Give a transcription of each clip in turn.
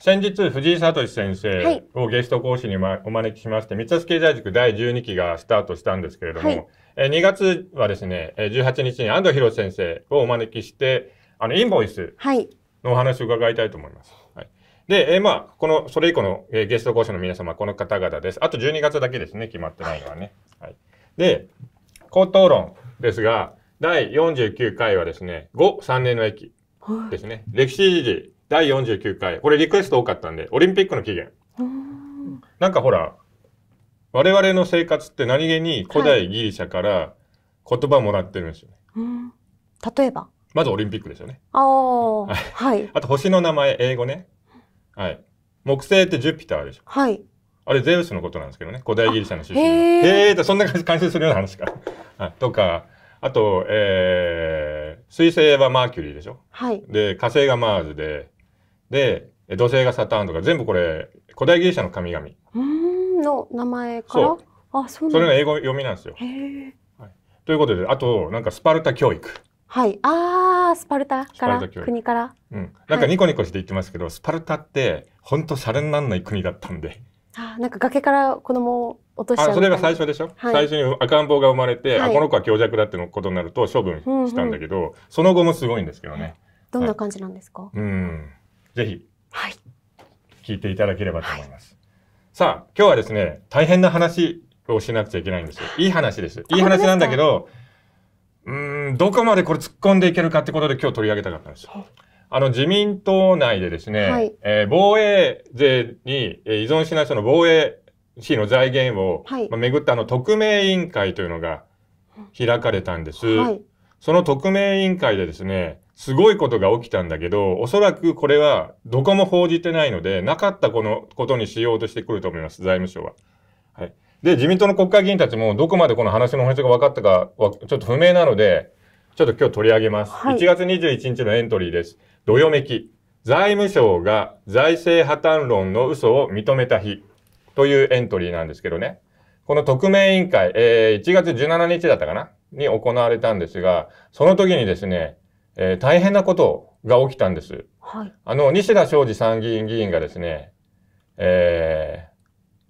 先日、藤井聡先生をゲスト講師に、ま、お招きしまして、三橋経済塾第12期がスタートしたんですけれども、はい、え2月はですね、18日に安藤博先生をお招きして、あの、インボイスのお話を伺いたいと思います。はい、で、えー、まあ、この、それ以降の、えー、ゲスト講師の皆様、この方々です。あと12月だけですね、決まってないのはね。はい、で、口頭論ですが、第49回はですね、5、3年の駅ですね。歴史時事第49回、これリクエスト多かったんで、オリンピックの起源。なんかほら、我々の生活って何気に古代ギリシャから言葉もらってるんですよね。はい、例えばまずオリンピックですよね。ああ、はい。あと星の名前、英語ね。はい。木星ってジュピターでしょ。はい。あれ、ゼウスのことなんですけどね。古代ギリシャの出身えへえー、そんな感じ、感心するような話か。はい。とか、あと、えー、水星はマーキュリーでしょ。はい。で、火星がマーズで、で、土星がサターンとか、全部これ、古代ギリシャの神々。の名前から。あ、そうそれが英語読みなんですよ。はい、ということで、あと、なんかスパルタ教育。はい、ああ、スパルタから国から。うん、なんかニコニコして言ってますけど、はい、スパルタって本当シャレになんない国だったんで。あ、なんか崖から子供を落として。それが最初でしょ。はい、最初に赤ん坊が生まれて、はい、あこの子は強弱だってのことになると処分したんだけど、その後もすごいんですけどね。どんな感じなんですか。うん。ぜひ、はい、聞いていただければと思います。はい、さあ、今日はですね、大変な話をしなくちゃいけないんですよ。いい話です。いい話なんだけど、うん、どこまでこれ突っ込んでいけるかってことで今日取り上げたかったんですよ。あの自民党内でですね、はい、えー、防衛税に依存しないその防衛費の財源を、はいまあ、巡ったあの匿名委員会というのが開かれたんです。はい、その匿名委員会でですね、すごいことが起きたんだけど、おそらくこれはどこも報じてないので、なかったこのことにしようとしてくると思います、財務省は。はい。で、自民党の国会議員たちもどこまでこの話の本質が分かったかはちょっと不明なので、ちょっと今日取り上げます。はい、1月21日のエントリーです。どよめき。財務省が財政破綻論の嘘を認めた日というエントリーなんですけどね。この特命委員会、えー、1月17日だったかなに行われたんですが、その時にですね、えー、大変なことが起きたんです。はい、あの、西田昌司参議院議員がですね、え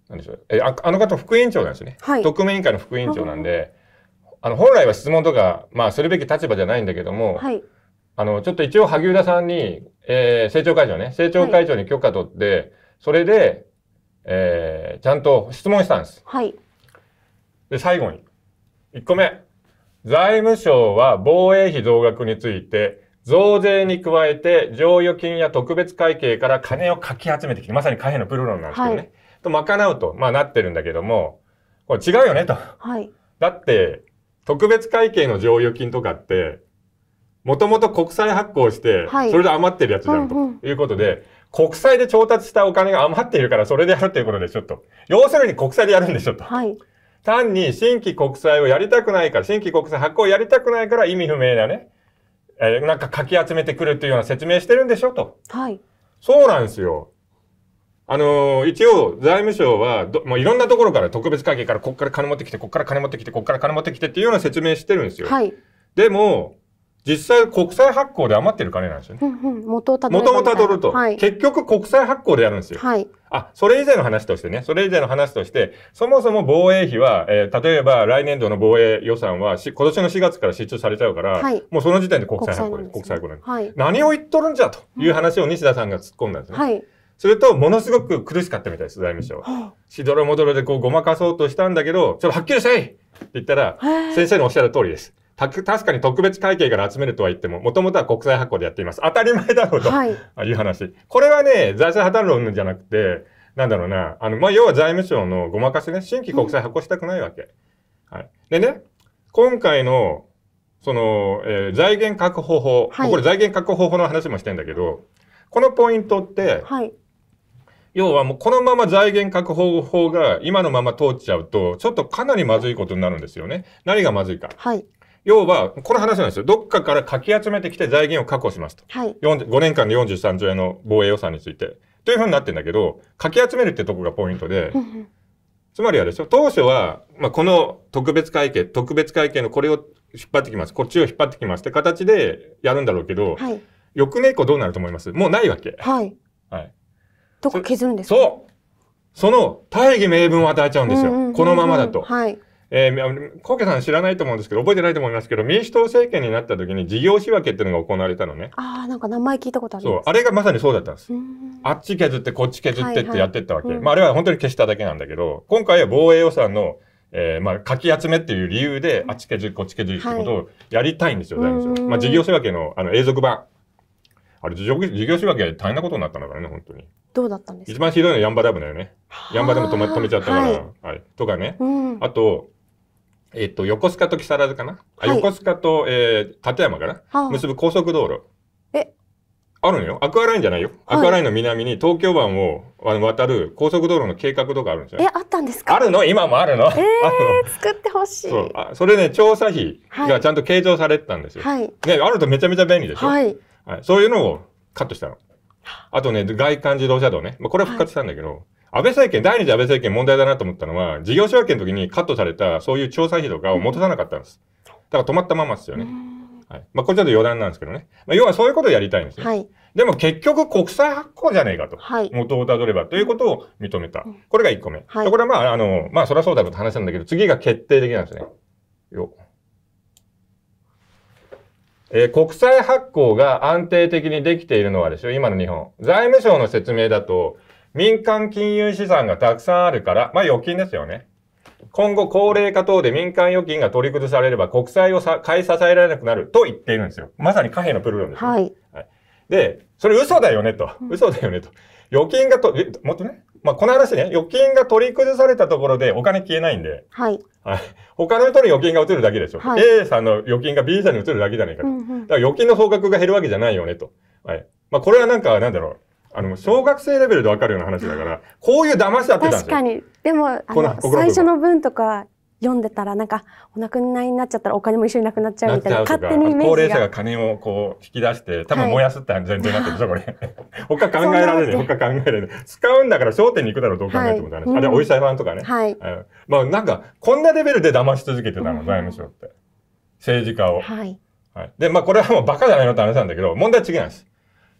ー、なんでしょう、えああの方副委員長なんですね。はい、特命委員会の副委員長なんで、あの、本来は質問とか、まあ、するべき立場じゃないんだけども、はい、あの、ちょっと一応萩生田さんに、えー、政調会長ね、政調会長に許可取って、はい、それで、えー、ちゃんと質問したんです。はい。で、最後に、1個目。財務省は防衛費増額について、増税に加えて、剰余金や特別会計から金をかき集めてきて、まさに貨幣のプロ論なんですけどね。はい、と、賄うと、まあなってるんだけども、これ違うよねと。はい、だって、特別会計の剰余金とかって、もともと国債発行して、それで余ってるやつじゃん、ということで、国債で調達したお金が余っているからそれでやるということでしょと。要するに国債でやるんでしょと。はい、単に新規国債をやりたくないから、新規国債発行をやりたくないから意味不明だね。えー、なんかかき集めてくるっていうような説明してるんでしょと。はい。そうなんですよ。あのー、一応、財務省はど、もういろんなところから特別会計から、こっから金持ってきて、こっから金持ってきて、こっから金持ってきてっていうような説明してるんですよ。はい。でも、実際国債発行で余ってる金なんですよね。うんうん、元をたどると、はい、結局国債発行でやるんですよ。はい、あ、それ以前の話としてね、それ以前の話として、そもそも防衛費は、えー、例えば来年度の防衛予算はし、今年の4月から支出されちゃうから、はい、もうその時点で国債発行です。国債発行、はい、何を言っとるんじゃという話を西田さんが突っ込んだんですね。はいそれと、ものすごく苦しかったみたいです、財務省は。しどろもどろでこうごまかそうとしたんだけど、ちょっとはっきりせいって言ったら、先生のおっしゃる通りです。確かに特別会計から集めるとは言っても、もともとは国際発行でやっています。当たり前だろうと、はい、いう話。これはね、財政破綻論じゃなくて、なんだろうな、あの、まあ、要は財務省のごまかしね、新規国債発行したくないわけ。はい。でね、今回の、その、えー、財源確保法、はい、これ財源確保法の話もしてんだけど、このポイントって、はい、要はもうこのまま財源確保法が今のまま通っちゃうと、ちょっとかなりまずいことになるんですよね。何がまずいか。はい、要は、この話なんですよ。どっかからかき集めてきて財源を確保しますと。はい、5年間で43兆円の防衛予算について。というふうになってんだけど、かき集めるってとこがポイントで、つまりはですよ、当初は、まあ、この特別会計、特別会計のこれを引っ張ってきます、こっちを引っ張ってきますって形でやるんだろうけど、はい、翌年以降どうなると思いますもうないわけ。はい。はい。どこ削るんですかそうその大義名分を与えちゃうんですよ。このままだと。はい。えー、コケさん知らないと思うんですけど、覚えてないと思いますけど、民主党政権になった時に事業仕分けっていうのが行われたのね。ああ、なんか名前聞いたことあるそう、あれがまさにそうだったんです。あっち削って、こっち削ってってやってったわけ。まあ、あれは本当に消しただけなんだけど、今回は防衛予算の、えー、まあ、かき集めっていう理由で、あっち削り、こっち削りってことをやりたいんですよ、大臣。まあ、事業仕分けの、あの、永続版。あれ、事業仕分け大変なことになったんだからね、本当に。どうだったんですか一番ひどいのはヤンバダムだよね。ヤンバダム止め止めちゃったから。はい、はい、とかね。うん、あと、えっと、横須賀と木更津かな、はい、横須賀と、えー、立山かな、はあ、結ぶ高速道路。えあるのよ。アクアラインじゃないよ。アクアラインの南に東京湾を渡る高速道路の計画とかあるんですよ、え、あったんですかあるの今もあるの。えー、作ってほしい。そうあ。それね、調査費がちゃんと計上されてたんですよ。はい。ね、あるとめちゃめちゃ便利でしょ。はい。はい、そういうのをカットしたの。あとね、外環自動車道ね。まあ、これは復活したんだけど、はい安倍政権、第二次安倍政権問題だなと思ったのは、事業承継の時にカットされた、そういう調査費とかを戻さなかったんです。だから止まったままですよね。はい。まあ、これちょっと余談なんですけどね。まあ、要はそういうことをやりたいんですよ。はい。でも結局国債発行じゃねえかと。はい。元をたどればということを認めた。これが1個目。はい。ころはまあ、あの、まあ、そりゃそうだろうと話なんだけど、次が決定的なんですね。よ。えー、国債発行が安定的にできているのはですよ、今の日本。財務省の説明だと、民間金融資産がたくさんあるから、まあ預金ですよね。今後高齢化等で民間預金が取り崩されれば国債を買い支えられなくなると言っているんですよ。まさに貨幣のプルルンです、ね、はい、はい。で、それ嘘だよねと。嘘だよねと。預金がと、もっとね、まあ、この話ね、預金が取り崩されたところでお金消えないんで、はい。はい。他の人の預金が移るだけでしょ。はい、A さんの預金が B さんに移るだけじゃないかと。うんうん、だから預金の総額が減るわけじゃないよねと。はい。まあ、これはなんか、なんだろう。あの小学生レベルで分かるような話だから、こういう騙しだってたんです確かに。でも、あの最初の文とか読んでたら、なんか、お亡くなりになっちゃったらお金も一緒になくなっちゃうみたいな、な勝手にイメージが。高齢者が金をこう引き出して、多分燃やすって前提になってるでしょ、これ。他考えられない、他考えられない。使うんだから焦点に行くだろう、どう考えてもだい、あれ、お医者さんとかね。はい。まあ、なんか、こんなレベルで騙し続けてたの、財務省って。政治家を。はい。で、まあ、これはもうバカじゃないのって話なんだけど、問題違んです。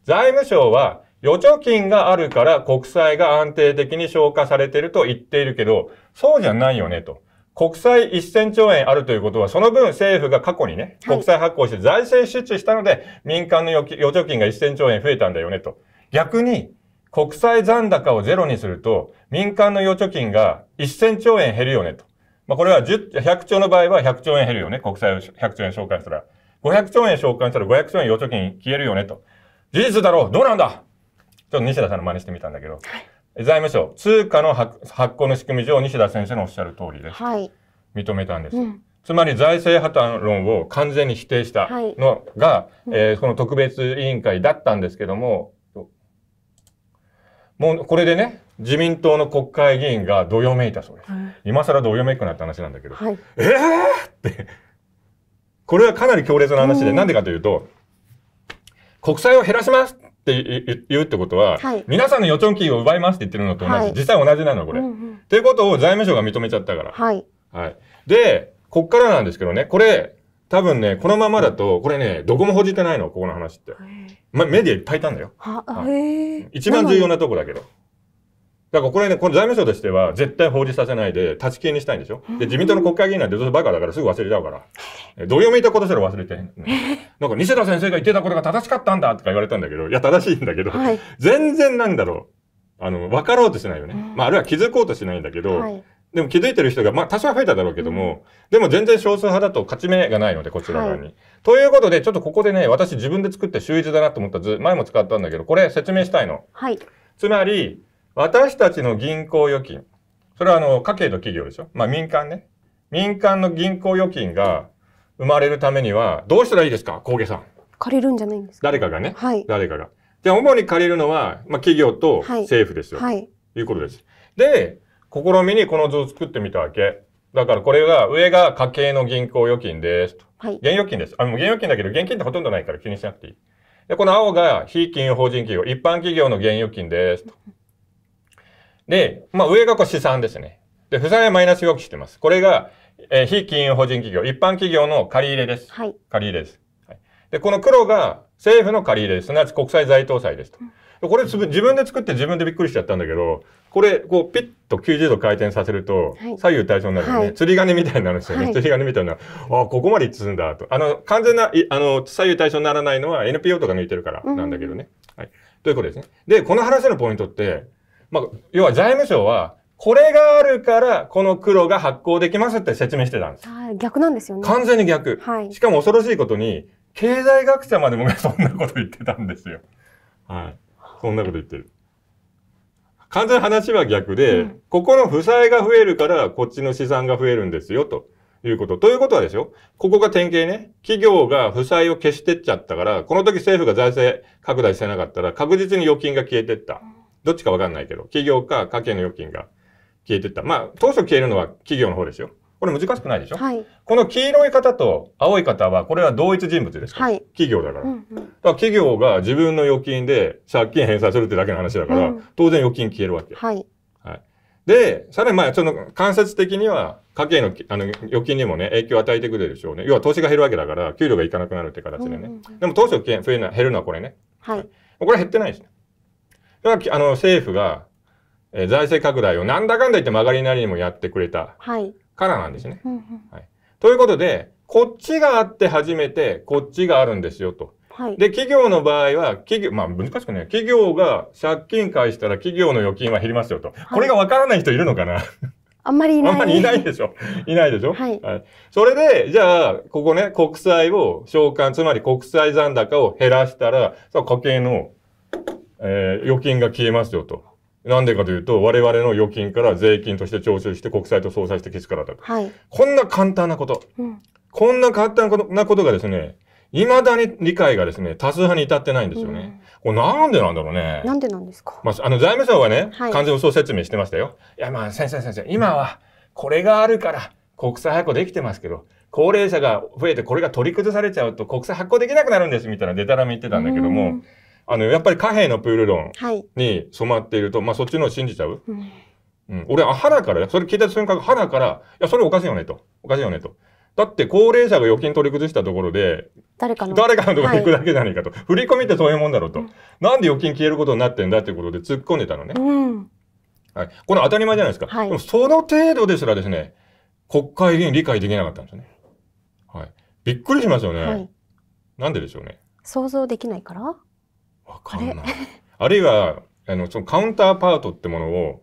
財務省は、預貯金があるから国債が安定的に消化されていると言っているけど、そうじゃないよねと。国債1000兆円あるということは、その分政府が過去にね、国債発行して財政出資したので、はい、民間の預貯金が1000兆円増えたんだよねと。逆に、国債残高をゼロにすると、民間の預貯金が1000兆円減るよねと。まあ、これは100兆の場合は100兆円減るよね。国債を100兆円償還したら。500兆円償還したら500兆円預貯金消えるよねと。事実だろうどうなんだちょっと西田さんの真似してみたんだけど、財務省通貨の発行の仕組み上西田先生のおっしゃる通りです、はい、認めたんです、うん、つまり財政破綻論を完全に否定したのが、はいうん、えー、この特別委員会だったんですけどももうこれでね自民党の国会議員がどよめいたそうです、はい、今更どよめくなった話なんだけど、はい、えーってこれはかなり強烈な話で、なんでかというと国債を減らしますって言うってことは、はい、皆さんの預貯金を奪いますって言ってるのと同じ、はい、実際同じなのこれ。うんうん、っていうことを財務省が認めちゃったから。はい、はい、でこっからなんですけどねこれ多分ねこのままだとこれねどこも報じてないのここの話って、ま、メディアいっぱいいたんだよ、はい、一番重要なとこだけど。だからこれね、この財務省としては、絶対法律させないで、立ち消えにしたいんでしょで、自民党の国会議員なんてどうせバカだからすぐ忘れちゃうから。どう読みいたことすら忘れて、ね。なんか、西田先生が言ってたことが正しかったんだとか言われたんだけど、いや、正しいんだけど、はい、全然なんだろう。あの、分かろうとしないよね。まあ、あるいは気づこうとしないんだけど、はい、でも気づいてる人が、まあ、多少増えただろうけども、うん、でも全然少数派だと勝ち目がないので、こちら側に。はい、ということで、ちょっとここでね、私自分で作って秀逸だなと思った図、前も使ったんだけど、これ説明したいの。はい。つまり、私たちの銀行預金、それはあの家計と企業でしょ。まあ民間ね。民間の銀行預金が生まれるためには、どうしたらいいですか、高下さん。借りるんじゃないんですか誰かがね。はい。誰かが。じゃあ、主に借りるのは、まあ、企業と政府ですよ。はい。ということです。で、試みにこの図を作ってみたわけ。だからこれが、上が家計の銀行預金ですと。はい。現預金です。あ、もう現預金だけど、現金ってほとんどないから気にしなくていい。で、この青が非金融法人企業、一般企業の現預金ですと。で、まあ、上がこう資産ですね。で、負債はマイナス予期してます。これが、えー、非金融法人企業、一般企業の借り入れです。はい、借り入れです、はい。で、この黒が政府の借り入れです。すなわち国際財投債ですと。これ自分で作って自分でびっくりしちゃったんだけど、これ、こう、ピッと90度回転させると、左右対称になるよね、はい。釣り鐘みたいになるんですよね。はい、釣り鐘みたいな。ああ、ここまで一致すんだ、と。あの、完全な、あの、左右対称にならないのは NPO とか抜いてるからなんだけどね。うん、はい。ということですね。で、この話のポイントって、まあ、要は財務省は、これがあるから、この黒が発行できますって説明してたんです。はい、逆なんですよね。完全に逆。はい。しかも恐ろしいことに、経済学者までもがそんなこと言ってたんですよ。はい。そんなこと言ってる。完全に話は逆で、うん、ここの負債が増えるから、こっちの資産が増えるんですよ、ということ。ということはでしょここが典型ね。企業が負債を消してっちゃったから、この時政府が財政拡大してなかったら、確実に預金が消えてった。うんどっちかわかんないけど、企業か家計の預金が消えてった。まあ、当初消えるのは企業の方ですよ。これ難しくないでしょ、はい、この黄色い方と青い方は、これは同一人物ですから、はい、企業だから。うんうん、だから企業が自分の預金で借金返済するってだけの話だから、うん、当然預金消えるわけ。はい。はい、で、さらにまあ、その間接的には、家計のあの預金にもね、影響を与えてくるでしょうね。要は投資が減るわけだから、給料がいかなくなるって形でね。うんうんでも当初な減るのはこれね。はい。これ減ってないですね。それはあの政府が、えー、財政拡大をなんだかんだ言って曲がりなりにもやってくれたからなんですね。はい、ということでこっちがあって初めてこっちがあるんですよと。はい、で企業の場合は企業まあ難しくね企業が借金返したら企業の預金は減りますよと、はい、これがわからない人いるのかなあんまりいない。あんまりいないでしょ。いないでしょ。はい、はい。それで、じゃあ、ここね、国債を償還、つまり国債残高を減らしたら、そう、家計のえー、預金が消えますよと。なんでかというと、我々の預金から税金として徴収して国債と相殺して消すからだと。はい、こんな簡単なこと。うん、こんな簡単なことがですね、いまだに理解がですね、多数派に至ってないんですよね。うん、これなんでなんだろうね。なんでなんですかまあ、あの財務省はね、はい、完全嘘説明してましたよ。いや、まあ、先生先生、今はこれがあるから国債発行できてますけど、高齢者が増えてこれが取り崩されちゃうと国債発行できなくなるんですみたいなデタラメ言ってたんだけども、うんあの、やっぱり貨幣のプール論に染まっていると、はい、まあそっちのを信じちゃう。うん、うん、俺、腹から、それ聞いた瞬間、腹から、いや、それおかしいよねと。おかしいよねと。だって高齢者が預金取り崩したところで、誰かの誰かのところに行くだけじゃないかと、はい。振り込みってそういうもんだろうと、うん。なんで預金消えることになってんだってことで突っ込んでたのね。うん、はい。これ当たり前じゃないですか。はい、でもその程度ですらですね、国会議員理解できなかったんですよね。はい。びっくりしますよね。はい、なんででしょうね。想像できないからわかんない。あるいは、あの、そのカウンターパートってものを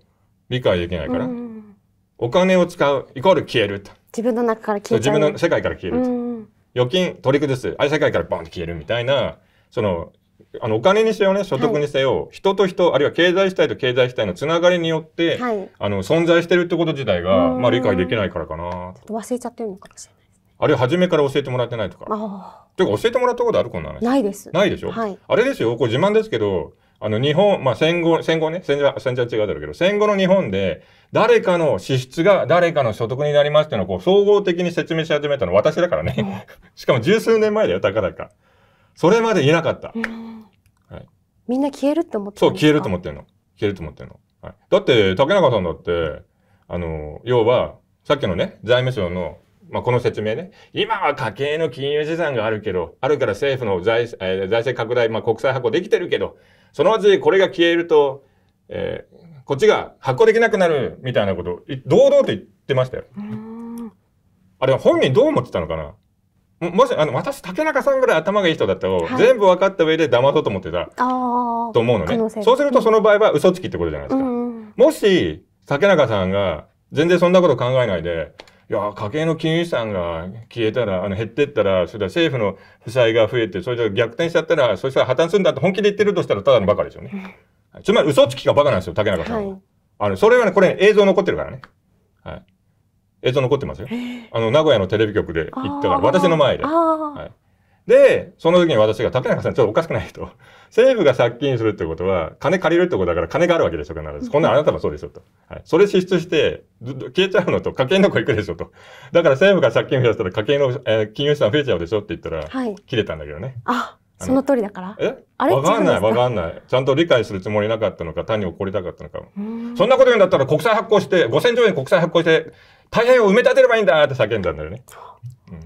理解できないから、うん、お金を使う、イコール消えると。自分の中から消える。自分の世界から消えると。うん、預金取り崩す。あ、世界からバンって消えるみたいな、その、あのお金にせよね、所得にせよ、はい、人と人、あるいは経済主体と経済主体のつながりによって、はい、あの存在してるってこと自体が、まあ理解できないからかな。ちょっと忘れちゃってるのかもしれない。あるいは初めから教えてもらってないとか。というか教えてもらったことあるこんな話。ないです。ないでしょ、はい、あれですよ、これ自慢ですけど、あの日本、まあ、戦後、戦後ね、戦時は、戦時違うだろうけど、戦後の日本で、誰かの支出が誰かの所得になりますっていうのをこう総合的に説明し始めたのは私だからね。しかも十数年前だよ、たかだか。それまでいなかった。はい、みんな消えると思ってそう、消えると思ってんの。消えると思ってんの。はい、だって、竹中さんだって、あの、要は、さっきのね、財務省のまあ、この説明ね。今は家計の金融資産があるけど、あるから政府の財,、えー、財政拡大、まあ、国債発行できてるけど、そのうちこれが消えると、えー、こっちが発行できなくなるみたいなこと堂々と言ってましたよ。あれは本人どう思ってたのかなもし、あの、私、竹中さんぐらい頭がいい人だったら、はい、全部分かった上で騙そうと思ってたと思うのね。そうすると、その場合は嘘つきってことじゃないですか。もし、竹中さんが全然そんなこと考えないで、いや、家計の金融資産が消えたら、あの減ってったら、それは政府の負債が増えて、それで逆転しちゃったら、そしたら破綻するんだって本気で言ってるとしたら、ただのバカですよね。つまり嘘つきがバカなんですよ、竹中さんは。はい、あの、それはね、これ、映像残ってるからね。はい。映像残ってますよ。あの、名古屋のテレビ局で行ったから、私の前で。はい。で、その時に私が、竹中さん、ちょっとおかしくないと。政府が借金するってことは、金借りるってことだから、金があるわけでしょ、必ず。こんなあなたもそうでしょ、と。はい。それ支出して、消えちゃうのと、家計の子いくでしょ、と。だから政府が借金増やしたら、家計の、えー、金融資産増えちゃうでしょって言ったら、はい、切れたんだけどね。あ、その通りだからえあれわかんない、わかんない。ちゃんと理解するつもりなかったのか、単に怒りたかったのか。そんなこと言うんだったら、国債発行して、5000兆円国債発行して、大変を埋め立てればいいんだって叫んだんだよね。うん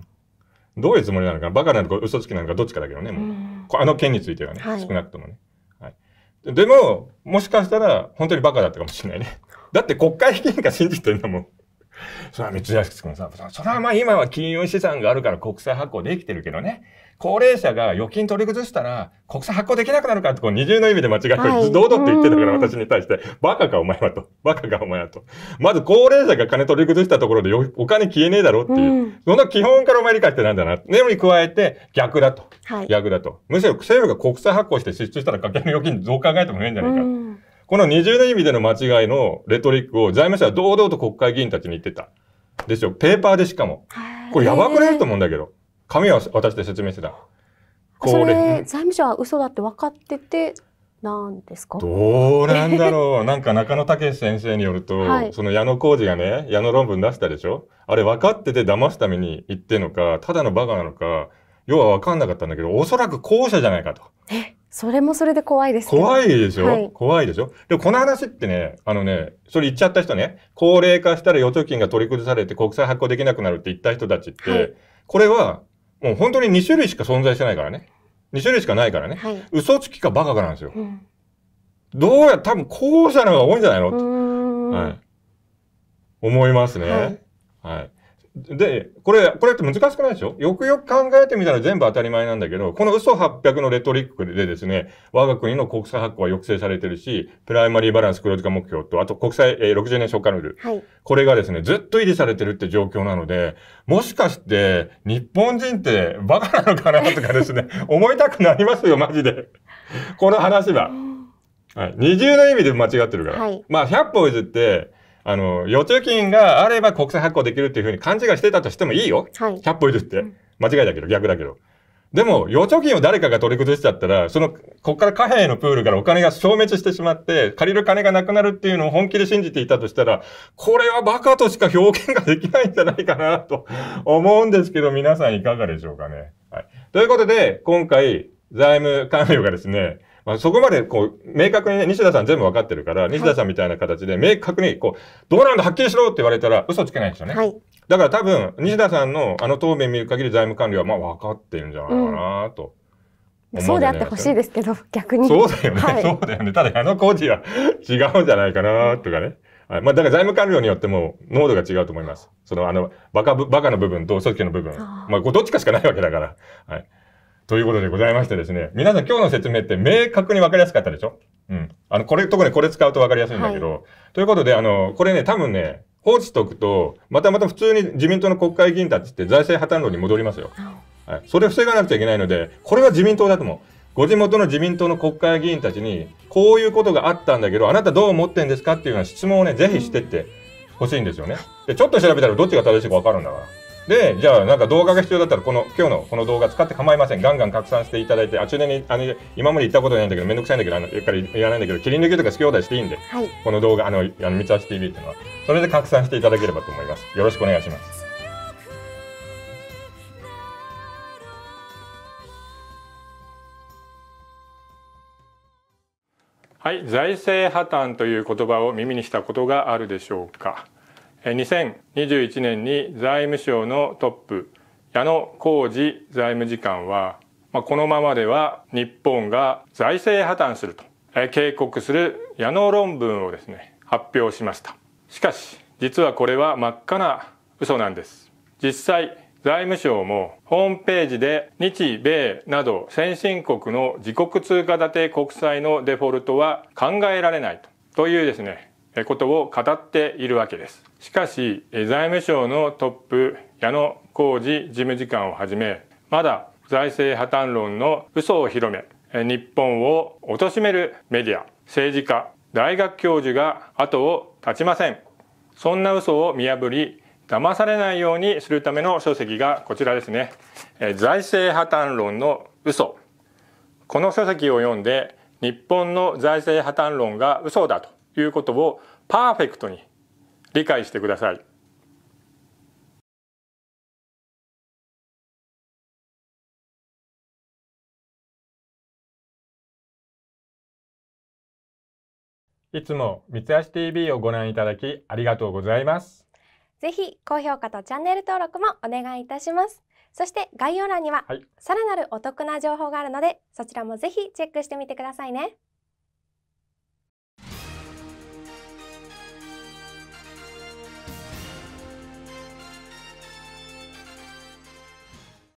どういうつもりなのかな、バカなのか嘘つきなのかどっちかだけどね、もう。あの件についてはね、はい、少なくともね。はい。でも、もしかしたら、本当にバカだったかもしれないね。だって国会議員が信じてんだもん。それは三橋君さ、それはまあ今は金融資産があるから国債発行できてるけどね。高齢者が預金取り崩したら、国債発行できなくなるかって、こう二重の意味で間違えて、はい、堂々と言ってたから私に対して、バカかお前はと。バカかお前はと。まず高齢者が金取り崩したところでお金消えねえだろっていう、そん、な基本からお前理解してなんだな。でもに加えて、逆だと。はい、逆だと。むしろ政府が国債発行して支出したら家計の預金どう考えてもねえんじゃないか。この二重の意味での間違いのレトリックを財務省は堂々と国会議員たちに言ってた。でしょ。ペーパーでしかも。これやばくないと思うんだけど。紙は私で説明してた。それ財務省は嘘だって分かっててなんですかどうなんだろう なんか中野武先生によると、はい、その矢野浩二がね矢野論文出したでしょあれ分かってて騙すために言ってんのかただのバカなのか要は分かんなかったんだけどおそらく後者じゃないかと。えそれもそれで怖いです怖いでしょ、はい、怖いでしょでもこの話ってね、あのね、それ言っちゃった人ね、高齢化したら預貯金が取り崩されて国債発行できなくなるって言った人たちって、はい、これはもう本当に2種類しか存在してないからね。2種類しかないからね。はい、嘘つきかバカかなんですよ。うん、どうや、多分後者の方が多いんじゃないのはい。思いますね。はい、はいで、これ、これって難しくないでしょよくよく考えてみたら全部当たり前なんだけど、この嘘800のレトリックでですね、我が国の国債発行は抑制されてるし、プライマリーバランス黒字化目標と、あと国債、えー、60年償還ルール、はい。これがですね、ずっと維持されてるって状況なので、もしかして、日本人ってバカなのかなとかですね、思いたくなりますよ、マジで。この話は。はい。二重の意味で間違ってるから。はい、まあ、100歩譲って、あの、預貯金があれば国債発行できるっていうふうに勘違いしてたとしてもいいよ。はい、100イいるって。間違いだけど、逆だけど。でも、預貯金を誰かが取り崩しちゃったら、その、こっから貨幣のプールからお金が消滅してしまって、借りる金がなくなるっていうのを本気で信じていたとしたら、これはバカとしか表現ができないんじゃないかな、と思うんですけど、皆さんいかがでしょうかね。はい。ということで、今回、財務官僚がですね、まあ、そこまでこう、明確に、ね、西田さん全部わかってるから、西田さんみたいな形で明確に、こう、どうなんだ、はっきりしろって言われたら嘘つけないんですよね。はい、だから多分、西田さんのあの答弁見る限り財務官僚はまあ分かってるんじゃないかなと。うんそうであってほしいですけど、逆に。そうだよね、はい、そうだよね。ただ、あの工事は違うんじゃないかな、とかね。はい、まあ、だから財務官僚によっても、濃度が違うと思います。その、あの、バカ、バカの部分と組織の部分。まあ、どっちかしかないわけだから。はい。ということでございましてですね、皆さん今日の説明って明確に分かりやすかったでしょうん。あの、これ、特にこれ使うと分かりやすいんだけど、はい、ということで、あの、これね、多分ね、放置しておくと、またまた普通に自民党の国会議員たちって財政破綻論に戻りますよ。はい。それ防がなくちゃいけないので、これは自民党だと思う。ご地元の自民党の国会議員たちに、こういうことがあったんだけど、あなたどう思ってんですかっていうような質問をね、ぜひしてってほしいんですよね。で、ちょっと調べたらどっちが正しいか分かるんだから。でじゃあなんか動画が必要だったらこの今日のこの動画使って構いませんガンガン拡散していただいてあちなみにあの今まで言ったことないんだけどめんどくさいんだけどあのやっぱりらないんだけど切り抜きとか好き放題していいんで、はい、この動画あのあの三橋 TV っていうのはそれで拡散していただければと思いますよろしくお願いしますはい、財政破綻という言葉を耳にしたことがあるでしょうか。2021年に財務省のトップ矢野浩二財務次官は、まあ、このままでは日本が財政破綻すると警告する矢野論文をですね発表しましたしかし実はこれは真っ赤な嘘なんです実際財務省もホームページで日米など先進国の自国通貨建て国債のデフォルトは考えられないとというですねことを語っているわけです。しかし、財務省のトップ、矢野浩二事務次官をはじめ、まだ財政破綻論の嘘を広め、日本を貶めるメディア、政治家、大学教授が後を絶ちません。そんな嘘を見破り、騙されないようにするための書籍がこちらですね。財政破綻論の嘘。この書籍を読んで、日本の財政破綻論が嘘だということをパーフェクトに理解してください。いつも三橋 TV をご覧いただきありがとうございます。ぜひ高評価とチャンネル登録もお願いいたします。そして概要欄にはさらなるお得な情報があるので、そちらもぜひチェックしてみてくださいね。